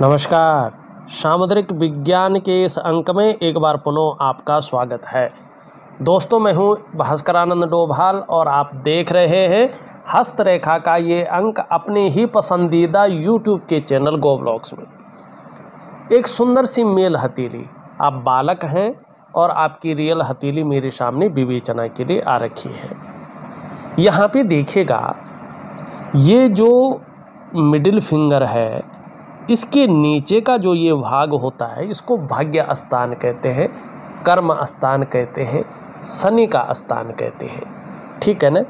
नमस्कार सामुद्रिक विज्ञान के इस अंक में एक बार पुनः आपका स्वागत है दोस्तों मैं हूं भास्करानंद डोभाल और आप देख रहे हैं हस्तरेखा का ये अंक अपने ही पसंदीदा यूट्यूब के चैनल गो ब्लॉग्स में एक सुंदर सी मेल हथेली आप बालक हैं और आपकी रियल हथेली मेरे सामने विवेचना के लिए आ रखी है यहाँ पे देखेगा ये जो मिडिल फिंगर है इसके नीचे का जो ये भाग होता है इसको भाग्य स्थान कहते हैं कर्म स्थान कहते हैं शनि का स्थान कहते हैं ठीक है ना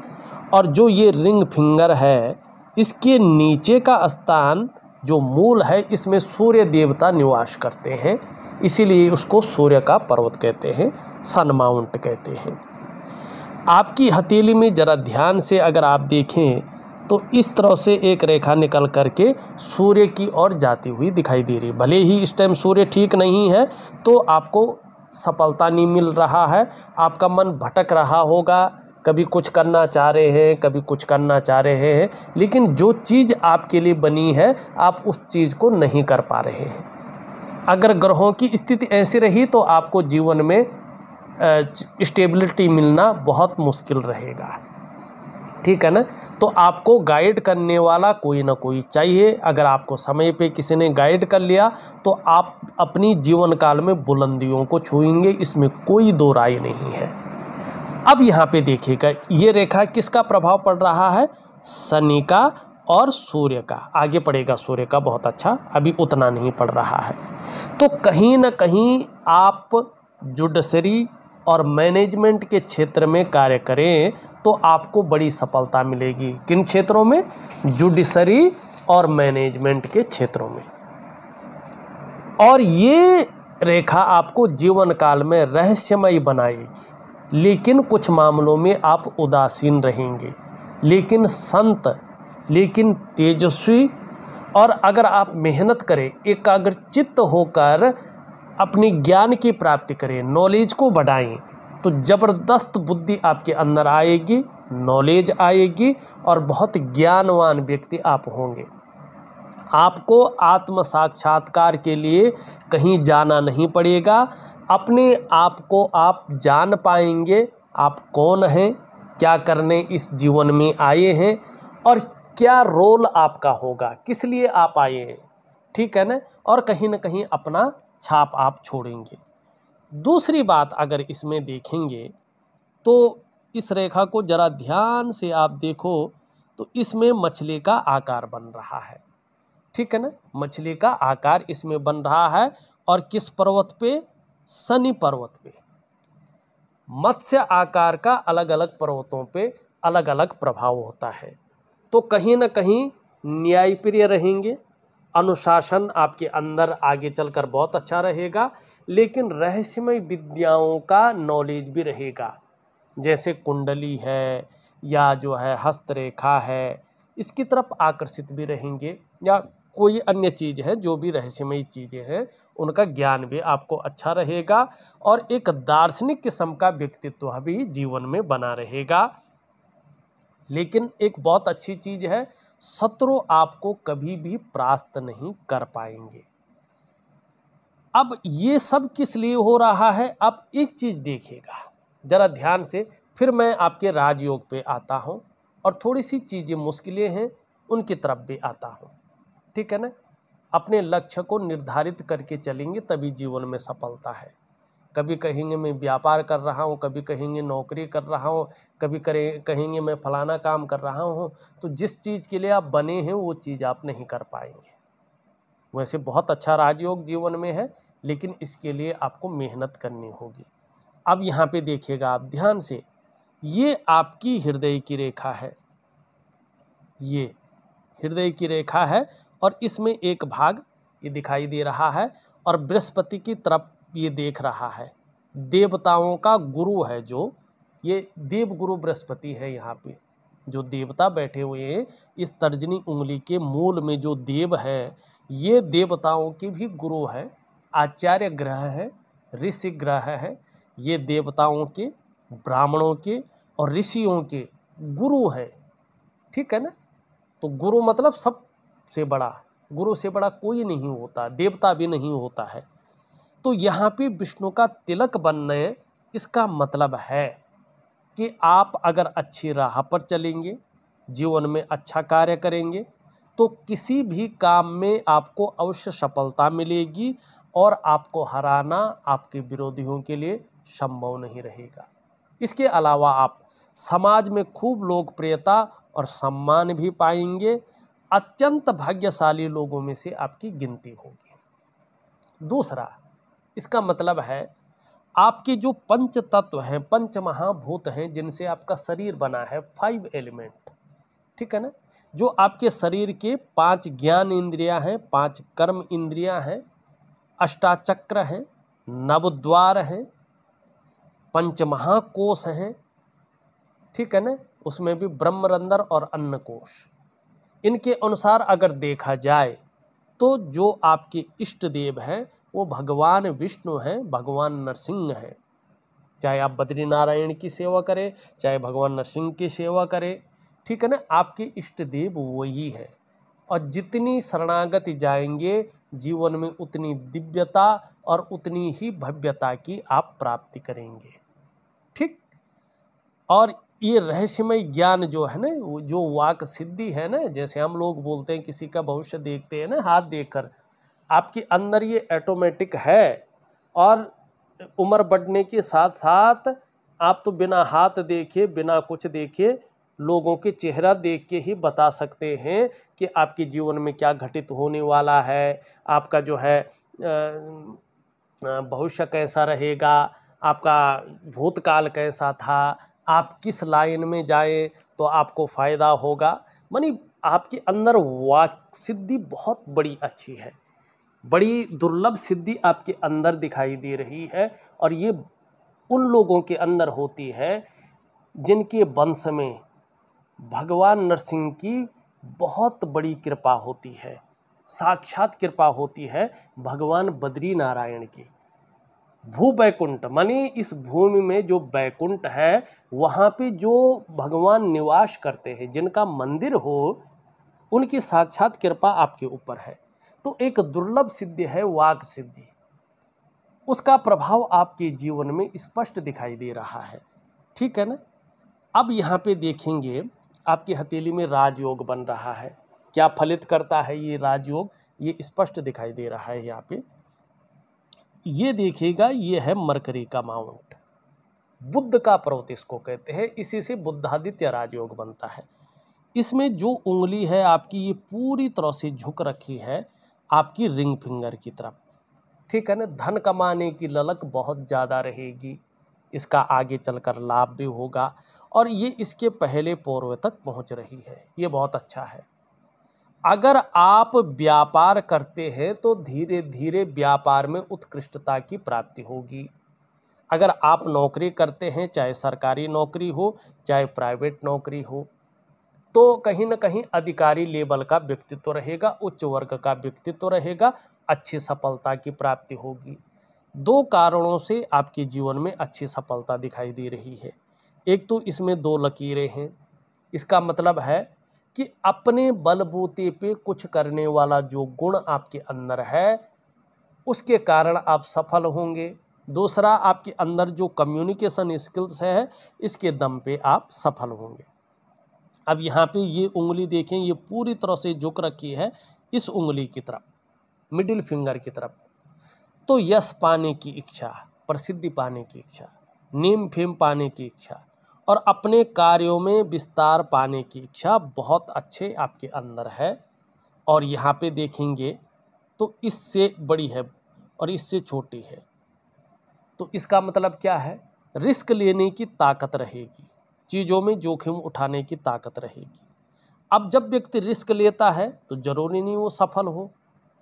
और जो ये रिंग फिंगर है इसके नीचे का स्थान जो मूल है इसमें सूर्य देवता निवास करते हैं इसीलिए उसको सूर्य का पर्वत कहते हैं सन माउंट कहते हैं आपकी हथेली में ज़रा ध्यान से अगर आप देखें तो इस तरह से एक रेखा निकल करके सूर्य की ओर जाती हुई दिखाई दे रही भले ही इस टाइम सूर्य ठीक नहीं है तो आपको सफलता नहीं मिल रहा है आपका मन भटक रहा होगा कभी कुछ करना चाह रहे हैं कभी कुछ करना चाह रहे हैं लेकिन जो चीज़ आपके लिए बनी है आप उस चीज़ को नहीं कर पा रहे हैं अगर ग्रहों की स्थिति ऐसी रही तो आपको जीवन में स्टेबिलिटी मिलना बहुत मुश्किल रहेगा ठीक है ना तो आपको गाइड करने वाला कोई ना कोई चाहिए अगर आपको समय पे किसी ने गाइड कर लिया तो आप अपनी जीवन काल में बुलंदियों को छूएंगे इसमें कोई दो राय नहीं है अब यहाँ पे देखिएगा ये रेखा किसका प्रभाव पड़ रहा है शनि का और सूर्य का आगे पड़ेगा सूर्य का बहुत अच्छा अभी उतना नहीं पड़ रहा है तो कहीं ना कहीं आप जुडसरी और मैनेजमेंट के क्षेत्र में कार्य करें तो आपको बड़ी सफलता मिलेगी किन क्षेत्रों में जुडिशरी और मैनेजमेंट के क्षेत्रों में और ये रेखा आपको जीवन काल में रहस्यमय बनाएगी लेकिन कुछ मामलों में आप उदासीन रहेंगे लेकिन संत लेकिन तेजस्वी और अगर आप मेहनत करें एकाग्रचित्त होकर अपनी ज्ञान की प्राप्ति करें नॉलेज को बढ़ाएं तो ज़बरदस्त बुद्धि आपके अंदर आएगी नॉलेज आएगी और बहुत ज्ञानवान व्यक्ति आप होंगे आपको आत्म साक्षात्कार के लिए कहीं जाना नहीं पड़ेगा अपने आप को आप जान पाएंगे आप कौन हैं क्या करने इस जीवन में आए हैं और क्या रोल आपका होगा किस लिए आप आए हैं ठीक है ना और कहीं ना कहीं अपना छाप आप छोड़ेंगे दूसरी बात अगर इसमें देखेंगे तो इस रेखा को ज़रा ध्यान से आप देखो तो इसमें मछली का आकार बन रहा है ठीक है ना मछली का आकार इसमें बन रहा है और किस पर्वत पे शनि पर्वत पे मत्स्य आकार का अलग अलग पर्वतों पे अलग अलग प्रभाव होता है तो कहीं ना कहीं न्यायप्रिय रहेंगे अनुशासन आपके अंदर आगे चलकर बहुत अच्छा रहेगा लेकिन रहस्यमय विद्याओं का नॉलेज भी रहेगा जैसे कुंडली है या जो है हस्तरेखा है इसकी तरफ आकर्षित भी रहेंगे या कोई अन्य चीज़ है जो भी रहस्यमयी चीज़ें हैं उनका ज्ञान भी आपको अच्छा रहेगा और एक दार्शनिक किस्म का व्यक्तित्व भी जीवन में बना रहेगा लेकिन एक बहुत अच्छी चीज़ है शत्रु आपको कभी भी परास्त नहीं कर पाएंगे अब ये सब किस लिए हो रहा है आप एक चीज़ देखिएगा ज़रा ध्यान से फिर मैं आपके राजयोग पे आता हूँ और थोड़ी सी चीज़ें मुश्किलें हैं उनकी तरफ भी आता हूँ ठीक है ना अपने लक्ष्य को निर्धारित करके चलेंगे तभी जीवन में सफलता है कभी कहेंगे मैं व्यापार कर रहा हूँ कभी कहेंगे नौकरी कर रहा हूँ कभी करें कहेंगे मैं फलाना काम कर रहा हूँ तो जिस चीज़ के लिए आप बने हैं वो चीज़ आप नहीं कर पाएंगे वैसे बहुत अच्छा राजयोग जीवन में है लेकिन इसके लिए आपको मेहनत करनी होगी अब यहाँ पे देखिएगा आप ध्यान से ये आपकी हृदय की रेखा है ये हृदय की रेखा है और इसमें एक भाग ये दिखाई दे रहा है और बृहस्पति की तरफ ये देख रहा है देवताओं का गुरु है जो ये देव गुरु बृहस्पति है यहाँ पे जो देवता बैठे हुए हैं इस तर्जनी उंगली के मूल में जो देव हैं ये देवताओं के भी गुरु हैं आचार्य ग्रह है ऋषि ग्रह है ये देवताओं के ब्राह्मणों के और ऋषियों के गुरु है ठीक है ना तो गुरु मतलब सब से बड़ा गुरु से बड़ा कोई नहीं होता देवता भी नहीं होता है तो यहाँ पे विष्णु का तिलक बनने इसका मतलब है कि आप अगर अच्छी राह पर चलेंगे जीवन में अच्छा कार्य करेंगे तो किसी भी काम में आपको अवश्य सफलता मिलेगी और आपको हराना आपके विरोधियों के लिए संभव नहीं रहेगा इसके अलावा आप समाज में खूब लोकप्रियता और सम्मान भी पाएंगे अत्यंत भाग्यशाली लोगों में से आपकी गिनती होगी दूसरा इसका मतलब है आपके जो पंच तत्व हैं पंच महाभूत हैं जिनसे आपका शरीर बना है फाइव एलिमेंट ठीक है ना जो आपके शरीर के पांच ज्ञान इंद्रियां हैं पांच कर्म इंद्रियां हैं अष्टाचक्र हैं नवद्वार हैं पंच महाकोश हैं ठीक है ना उसमें भी ब्रह्मरंदर और अन्न कोश इनके अनुसार अगर देखा जाए तो जो आपके इष्ट देव हैं वो भगवान विष्णु हैं भगवान नरसिंह हैं चाहे आप बद्री नारायण की सेवा करें चाहे भगवान नरसिंह की सेवा करें ठीक है ना आपके इष्ट देव वही है और जितनी शरणागति जाएंगे जीवन में उतनी दिव्यता और उतनी ही भव्यता की आप प्राप्ति करेंगे ठीक और ये रहस्यमय ज्ञान जो है ना जो वाक सिद्धि है ना जैसे हम लोग बोलते हैं किसी का भविष्य देखते हैं ना हाथ देखकर आपके अंदर ये ऐटोमेटिक है और उम्र बढ़ने के साथ साथ आप तो बिना हाथ देखे बिना कुछ देखे लोगों के चेहरा देख के ही बता सकते हैं कि आपके जीवन में क्या घटित होने वाला है आपका जो है भविष्य कैसा रहेगा आपका भूतकाल कैसा था आप किस लाइन में जाए तो आपको फ़ायदा होगा मानी आपके अंदर वाक सिद्धि बहुत बड़ी अच्छी है बड़ी दुर्लभ सिद्धि आपके अंदर दिखाई दे रही है और ये उन लोगों के अंदर होती है जिनके वंश में भगवान नरसिंह की बहुत बड़ी कृपा होती है साक्षात कृपा होती है भगवान बद्री नारायण की भू बैकुंठ मानी इस भूमि में जो बैकुंठ है वहाँ पे जो भगवान निवास करते हैं जिनका मंदिर हो उनकी साक्षात कृपा आपके ऊपर है तो एक दुर्लभ सिद्धि है वाक सिद्धि उसका प्रभाव आपके जीवन में स्पष्ट दिखाई दे रहा है ठीक है ना अब यहाँ पे देखेंगे आपकी हथेली में राजयोग बन रहा है क्या फलित करता है ये राजयोग ये स्पष्ट दिखाई दे रहा है यहाँ पे ये देखिएगा ये है मरकरी का माउंट बुद्ध का पर्वत इसको कहते हैं इसी से बुद्धादित्य राजयोग बनता है इसमें जो उंगली है आपकी ये पूरी तरह से झुक रखी है आपकी रिंग फिंगर की तरफ ठीक है ना धन कमाने की ललक बहुत ज़्यादा रहेगी इसका आगे चलकर लाभ भी होगा और ये इसके पहले पूर्व तक पहुंच रही है ये बहुत अच्छा है अगर आप व्यापार करते हैं तो धीरे धीरे व्यापार में उत्कृष्टता की प्राप्ति होगी अगर आप नौकरी करते हैं चाहे सरकारी नौकरी हो चाहे प्राइवेट नौकरी हो तो कहीं ना कहीं अधिकारी लेवल का व्यक्तित्व रहेगा उच्च वर्ग का व्यक्तित्व रहेगा अच्छी सफलता की प्राप्ति होगी दो कारणों से आपके जीवन में अच्छी सफलता दिखाई दे रही है एक तो इसमें दो लकीरें हैं इसका मतलब है कि अपने बलबूते पे कुछ करने वाला जो गुण आपके अंदर है उसके कारण आप सफल होंगे दूसरा आपके अंदर जो कम्युनिकेशन स्किल्स है इसके दम पे आप सफल होंगे अब यहाँ पे ये उंगली देखें ये पूरी तरह से झुक रखी है इस उंगली की तरफ मिडिल फिंगर की तरफ तो यश पाने की इच्छा प्रसिद्धि पाने की इच्छा नेम फेम पाने की इच्छा और अपने कार्यों में विस्तार पाने की इच्छा बहुत अच्छे आपके अंदर है और यहाँ पे देखेंगे तो इससे बड़ी है और इससे छोटी है तो इसका मतलब क्या है रिस्क लेने की ताकत रहेगी चीज़ों में जोखिम उठाने की ताकत रहेगी अब जब व्यक्ति रिस्क लेता है तो ज़रूरी नहीं वो सफल हो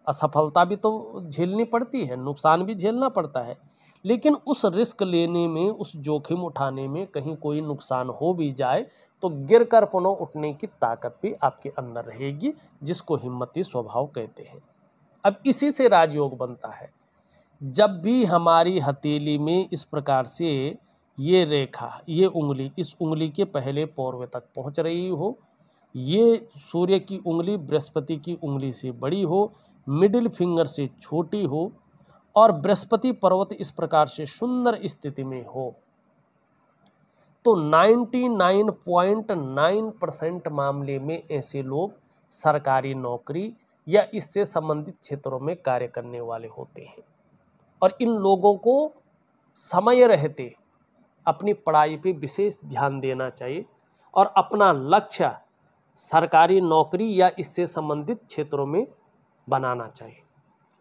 असफलता भी तो झेलनी पड़ती है नुकसान भी झेलना पड़ता है लेकिन उस रिस्क लेने में उस जोखिम उठाने में कहीं कोई नुकसान हो भी जाए तो गिर कर पुनः उठने की ताकत भी आपके अंदर रहेगी जिसको हिम्मती स्वभाव कहते हैं अब इसी से राजयोग बनता है जब भी हमारी हथेली में इस प्रकार से ये रेखा ये उंगली इस उंगली के पहले पौर्व तक पहुंच रही हो ये सूर्य की उंगली बृहस्पति की उंगली से बड़ी हो मिडिल फिंगर से छोटी हो और बृहस्पति पर्वत इस प्रकार से सुंदर स्थिति में हो तो 99.9 परसेंट मामले में ऐसे लोग सरकारी नौकरी या इससे संबंधित क्षेत्रों में कार्य करने वाले होते हैं और इन लोगों को समय रहते अपनी पढ़ाई पे विशेष ध्यान देना चाहिए और अपना लक्ष्य सरकारी नौकरी या इससे संबंधित क्षेत्रों में बनाना चाहिए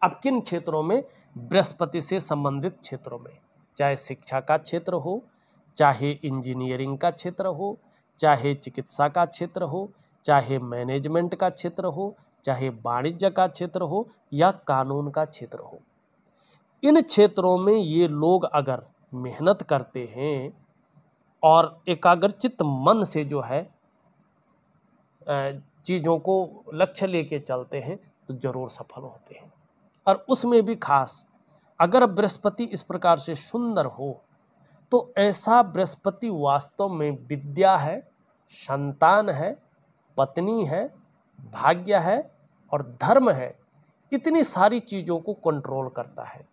अब किन क्षेत्रों में बृहस्पति से संबंधित क्षेत्रों में चाहे शिक्षा का क्षेत्र हो चाहे इंजीनियरिंग का क्षेत्र हो चाहे चिकित्सा का क्षेत्र हो चाहे मैनेजमेंट का क्षेत्र हो चाहे वाणिज्य का क्षेत्र हो या कानून का क्षेत्र हो इन क्षेत्रों में ये लोग अगर मेहनत करते हैं और एकाग्रचित मन से जो है चीज़ों को लक्ष्य लेके चलते हैं तो ज़रूर सफल होते हैं और उसमें भी खास अगर बृहस्पति इस प्रकार से सुंदर हो तो ऐसा बृहस्पति वास्तव में विद्या है संतान है पत्नी है भाग्य है और धर्म है इतनी सारी चीज़ों को कंट्रोल करता है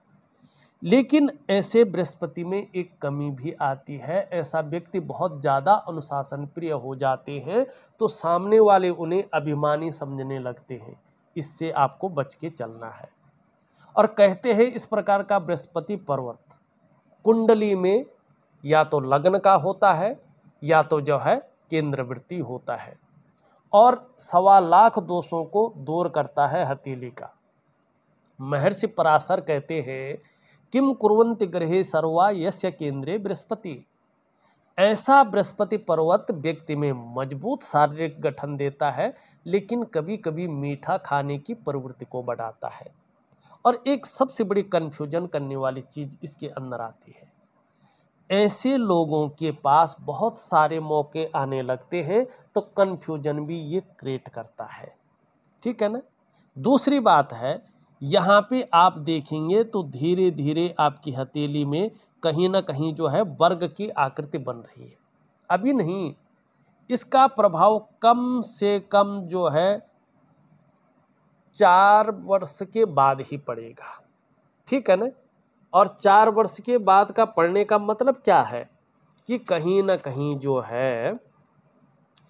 लेकिन ऐसे बृहस्पति में एक कमी भी आती है ऐसा व्यक्ति बहुत ज़्यादा अनुशासन प्रिय हो जाते हैं तो सामने वाले उन्हें अभिमानी समझने लगते हैं इससे आपको बच के चलना है और कहते हैं इस प्रकार का बृहस्पति पर्वत कुंडली में या तो लग्न का होता है या तो जो है केंद्रवृत्ति होता है और सवा लाख दोषों को दूर करता है हथेली का महर्षि पराशर कहते हैं किम कुरंत ग्रहे सर्वा यस्य केंद्रे बृहस्पति ऐसा बृहस्पति पर्वत व्यक्ति में मजबूत शारीरिक गठन देता है लेकिन कभी कभी मीठा खाने की प्रवृत्ति को बढ़ाता है और एक सबसे बड़ी कन्फ्यूजन करने वाली चीज़ इसके अंदर आती है ऐसे लोगों के पास बहुत सारे मौके आने लगते हैं तो कन्फ्यूजन भी ये क्रिएट करता है ठीक है ना दूसरी बात है यहाँ पे आप देखेंगे तो धीरे धीरे आपकी हथेली में कहीं ना कहीं जो है वर्ग की आकृति बन रही है अभी नहीं इसका प्रभाव कम से कम जो है चार वर्ष के बाद ही पड़ेगा ठीक है ना और चार वर्ष के बाद का पढ़ने का मतलब क्या है कि कहीं ना कहीं जो है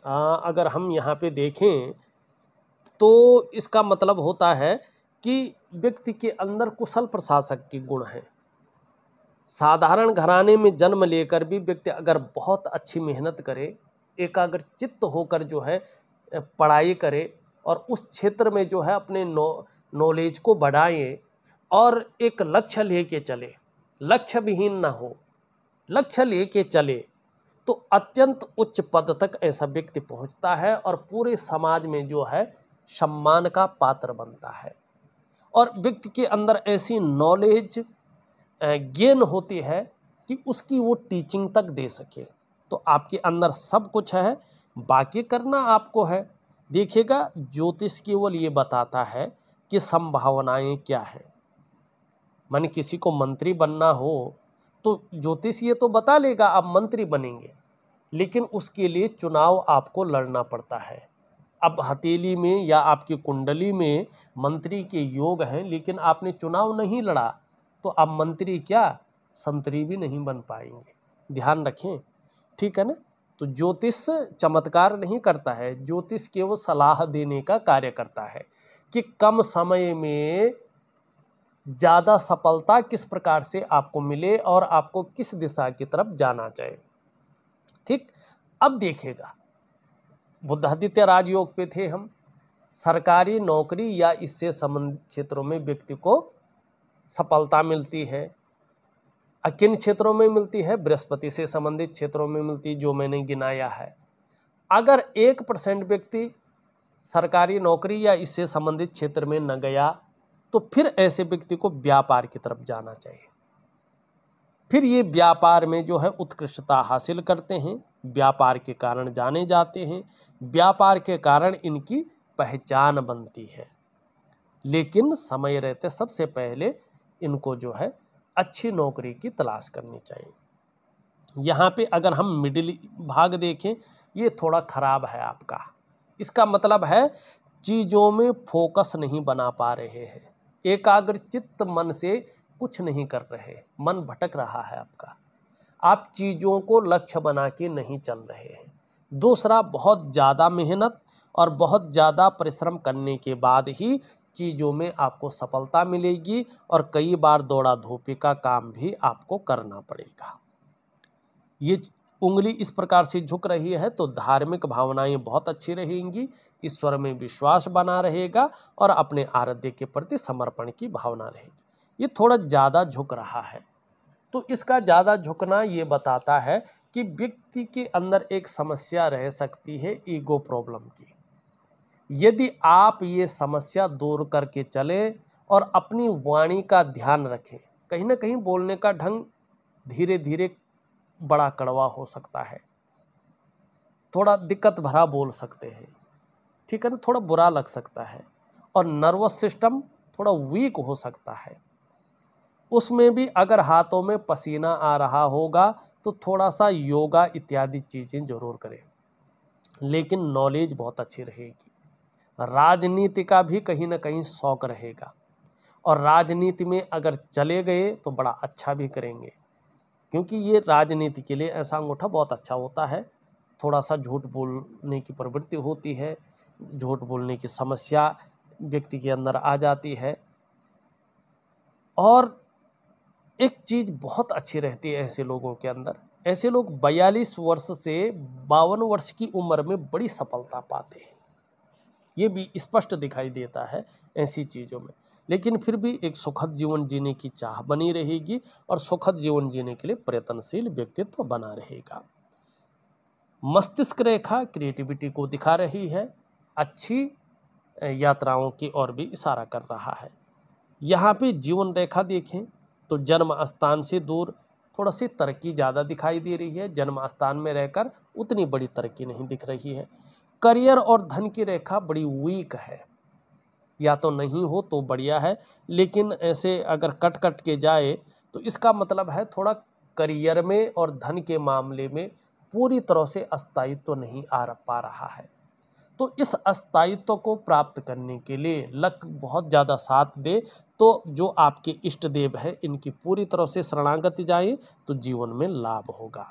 आ, अगर हम यहाँ पे देखें तो इसका मतलब होता है कि व्यक्ति के अंदर कुशल प्रशासक के गुण हैं साधारण घराने में जन्म लेकर भी व्यक्ति अगर बहुत अच्छी मेहनत करे एकाग्र चित्त होकर जो है पढ़ाई करे और उस क्षेत्र में जो है अपने नो नॉलेज को बढ़ाए और एक लक्ष्य लेके चले लक्ष्य विहीन ना हो लक्ष्य लेके चले तो अत्यंत उच्च पद तक ऐसा व्यक्ति पहुंचता है और पूरे समाज में जो है सम्मान का पात्र बनता है और व्यक्ति के अंदर ऐसी नॉलेज गेन होती है कि उसकी वो टीचिंग तक दे सके तो आपके अंदर सब कुछ है बाकी करना आपको है देखिएगा ज्योतिष केवल ये बताता है कि संभावनाएं क्या हैं मान किसी को मंत्री बनना हो तो ज्योतिष ये तो बता लेगा आप मंत्री बनेंगे लेकिन उसके लिए चुनाव आपको लड़ना पड़ता है अब हथेली में या आपकी कुंडली में मंत्री के योग हैं लेकिन आपने चुनाव नहीं लड़ा तो आप मंत्री क्या संतरी भी नहीं बन पाएंगे ध्यान रखें ठीक है ना तो ज्योतिष चमत्कार नहीं करता है ज्योतिष केवल सलाह देने का कार्य करता है कि कम समय में ज़्यादा सफलता किस प्रकार से आपको मिले और आपको किस दिशा की तरफ जाना चाहिए ठीक अब देखेगा बुद्धादित्य राजयोग पे थे हम सरकारी नौकरी या इससे संबंधित क्षेत्रों में व्यक्ति को सफलता मिलती है किन क्षेत्रों में मिलती है बृहस्पति से संबंधित क्षेत्रों में मिलती जो मैंने गिनाया है अगर एक परसेंट व्यक्ति सरकारी नौकरी या इससे संबंधित क्षेत्र में न गया तो फिर ऐसे व्यक्ति को व्यापार की तरफ जाना चाहिए फिर ये व्यापार में जो है उत्कृष्टता हासिल करते हैं व्यापार के कारण जाने जाते हैं व्यापार के कारण इनकी पहचान बनती है लेकिन समय रहते सबसे पहले इनको जो है अच्छी नौकरी की तलाश करनी चाहिए यहाँ पे अगर हम मिडिल भाग देखें ये थोड़ा ख़राब है आपका इसका मतलब है चीज़ों में फोकस नहीं बना पा रहे हैं एकाग्र चित्त मन से कुछ नहीं कर रहे मन भटक रहा है आपका आप चीज़ों को लक्ष्य बना के नहीं चल रहे हैं दूसरा बहुत ज़्यादा मेहनत और बहुत ज़्यादा परिश्रम करने के बाद ही चीज़ों में आपको सफलता मिलेगी और कई बार दौड़ा धोपी का काम भी आपको करना पड़ेगा ये उंगली इस प्रकार से झुक रही है तो धार्मिक भावनाएं बहुत अच्छी रहेंगी ईश्वर में विश्वास बना रहेगा और अपने आराध्य के प्रति समर्पण की भावना रहेगी ये थोड़ा ज़्यादा झुक रहा है तो इसका ज़्यादा झुकना ये बताता है कि व्यक्ति के अंदर एक समस्या रह सकती है ईगो प्रॉब्लम की यदि आप ये समस्या दूर करके चलें और अपनी वाणी का ध्यान रखें कहीं ना कहीं बोलने का ढंग धीरे धीरे बड़ा कड़वा हो सकता है थोड़ा दिक्कत भरा बोल सकते हैं ठीक है ना थोड़ा बुरा लग सकता है और नर्वस सिस्टम थोड़ा वीक हो सकता है उसमें भी अगर हाथों में पसीना आ रहा होगा तो थोड़ा सा योगा इत्यादि चीज़ें जरूर करें लेकिन नॉलेज बहुत अच्छी रहेगी राजनीति का भी कहीं ना कहीं शौक रहेगा और राजनीति में अगर चले गए तो बड़ा अच्छा भी करेंगे क्योंकि ये राजनीति के लिए ऐसा अंगूठा बहुत अच्छा होता है थोड़ा सा झूठ बोलने की प्रवृत्ति होती है झूठ बोलने की समस्या व्यक्ति के अंदर आ जाती है और एक चीज़ बहुत अच्छी रहती है ऐसे लोगों के अंदर ऐसे लोग बयालीस वर्ष से बावन वर्ष की उम्र में बड़ी सफलता पाते हैं ये भी स्पष्ट दिखाई देता है ऐसी चीज़ों में लेकिन फिर भी एक सुखद जीवन जीने की चाह बनी रहेगी और सुखद जीवन जीने के लिए प्रयत्नशील व्यक्तित्व बना रहेगा मस्तिष्क रेखा क्रिएटिविटी को दिखा रही है अच्छी यात्राओं की ओर भी इशारा कर रहा है यहाँ पे जीवन रेखा देखें तो जन्म स्थान से दूर थोड़ा सी तरक्की ज़्यादा दिखाई दे रही है जन्म स्थान में रहकर उतनी बड़ी तरक्की नहीं दिख रही है करियर और धन की रेखा बड़ी वीक है या तो नहीं हो तो बढ़िया है लेकिन ऐसे अगर कट कट के जाए तो इसका मतलब है थोड़ा करियर में और धन के मामले में पूरी तरह से अस्थायित्व तो नहीं आ पा रहा है तो इस अस्थायित्व को प्राप्त करने के लिए लक बहुत ज़्यादा साथ दे तो जो आपके इष्ट देव है इनकी पूरी तरह से शरणागति जाए तो जीवन में लाभ होगा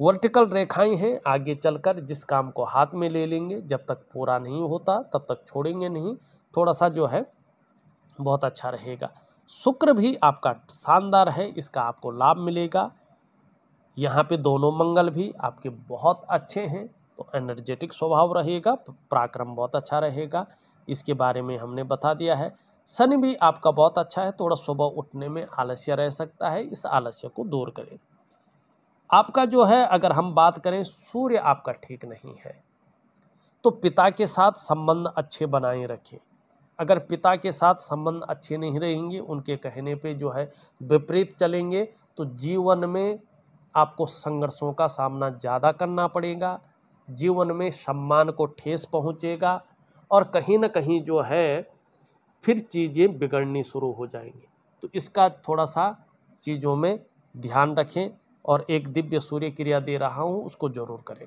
वर्टिकल रेखाएं हैं आगे चलकर जिस काम को हाथ में ले लेंगे जब तक पूरा नहीं होता तब तक छोड़ेंगे नहीं थोड़ा सा जो है बहुत अच्छा रहेगा शुक्र भी आपका शानदार है इसका आपको लाभ मिलेगा यहाँ पे दोनों मंगल भी आपके बहुत अच्छे हैं तो एनर्जेटिक स्वभाव रहेगा पराक्रम बहुत अच्छा रहेगा इसके बारे में हमने बता दिया है शनि भी आपका बहुत अच्छा है थोड़ा सुबह उठने में आलस्य रह सकता है इस आलस्य को दूर करें आपका जो है अगर हम बात करें सूर्य आपका ठीक नहीं है तो पिता के साथ संबंध अच्छे बनाए रखें अगर पिता के साथ संबंध अच्छे नहीं रहेंगे उनके कहने पे जो है विपरीत चलेंगे तो जीवन में आपको संघर्षों का सामना ज़्यादा करना पड़ेगा जीवन में सम्मान को ठेस पहुँचेगा और कहीं ना कहीं जो है फिर चीज़ें बिगड़नी शुरू हो जाएंगी तो इसका थोड़ा सा चीज़ों में ध्यान रखें और एक दिव्य सूर्य क्रिया दे रहा हूँ उसको जरूर करें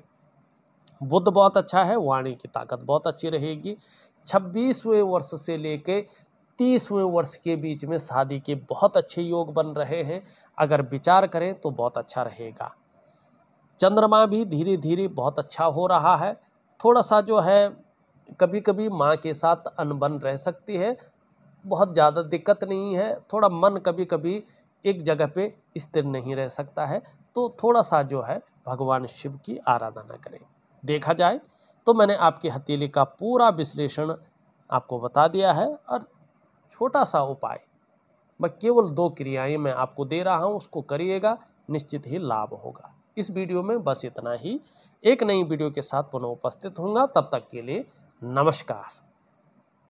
बुद्ध बहुत अच्छा है वाणी की ताकत बहुत अच्छी रहेगी छब्बीसवें वर्ष से लेके तीसवें वर्ष के बीच में शादी के बहुत अच्छे योग बन रहे हैं अगर विचार करें तो बहुत अच्छा रहेगा चंद्रमा भी धीरे धीरे बहुत अच्छा हो रहा है थोड़ा सा जो है कभी कभी माँ के साथ अनबन रह सकती है बहुत ज़्यादा दिक्कत नहीं है थोड़ा मन कभी कभी एक जगह पे स्थिर नहीं रह सकता है तो थोड़ा सा जो है भगवान शिव की आराधना करें देखा जाए तो मैंने आपकी हथेली का पूरा विश्लेषण आपको बता दिया है और छोटा सा उपाय मैं केवल दो क्रियाएं मैं आपको दे रहा हूं उसको करिएगा निश्चित ही लाभ होगा इस वीडियो में बस इतना ही एक नई वीडियो के साथ पुनः उपस्थित होंगे तब तक के लिए नमस्कार